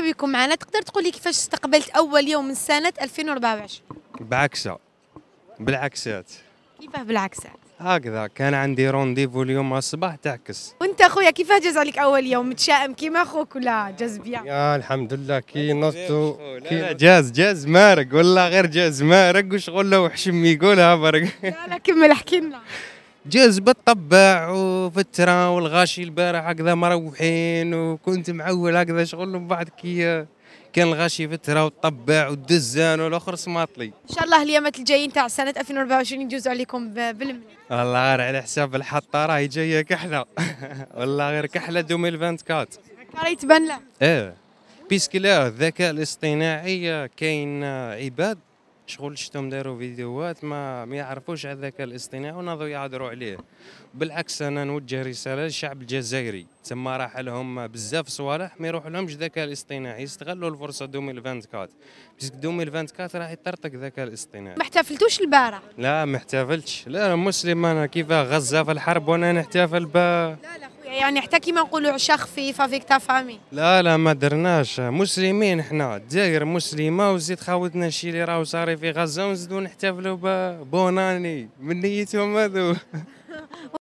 مرحبا بكم معنا تقدر تقول لي كيفاش استقبلت اول يوم من سنه 2024 بعكسه بالعكسات كيفاه بالعكسات هكذا كان عندي رونديفو اليوم الصباح تعكس وانت اخويا كيف جاز عليك اول يوم متشائم كيما اخوك ولا جاز بيا يا الحمد لله كي نط كي جاز جاز مارق والله غير جاز مارق وشغل لو يقولها برك لا لا كمل احكي لنا جاز بالطبع وفترة والغاشي البارح هكذا مروحين وكنت معول هكذا شغل من بعد كي كان الغاشي فترة والطبع والدزان والاخر سماطلي ان شاء الله اليومات الجايين تاع سنة 2024 يجوزوا عليكم بالمليون والله غير على حساب الحطة راهي جاية كحلة والله غير كحلة 2024 راهي تبان لها ايه بيسكي لا الذكاء الاصطناعي كاين عباد شغل شتهم داروا فيديوهات ما ما يعرفوش على الذكاء الاصطناعي وناضوا يعذروا عليه بالعكس انا نوجه رساله للشعب الجزائري تما راح لهم بزاف صوالح ما يروح لهمش ذكاء الاصطناعي يستغلوا الفرصه 2024 باسكو 2024 راح يطرطق الذكاء الاصطناعي ما احتفلتوش البارح لا ما احتفلتش لا مسلم انا كيف غزه في الحرب وانا نحتفل ب لا لا يعني حتى كيما نقولوا عشاء خفيف افيك تا فامي لا لا ما درناش مسلمين حنا دائر مسلمه وزيد خاوتنا الشيء اللي راهو صاري في غزه ونزيدو نحتفلوا بوناني من نيتهم هذو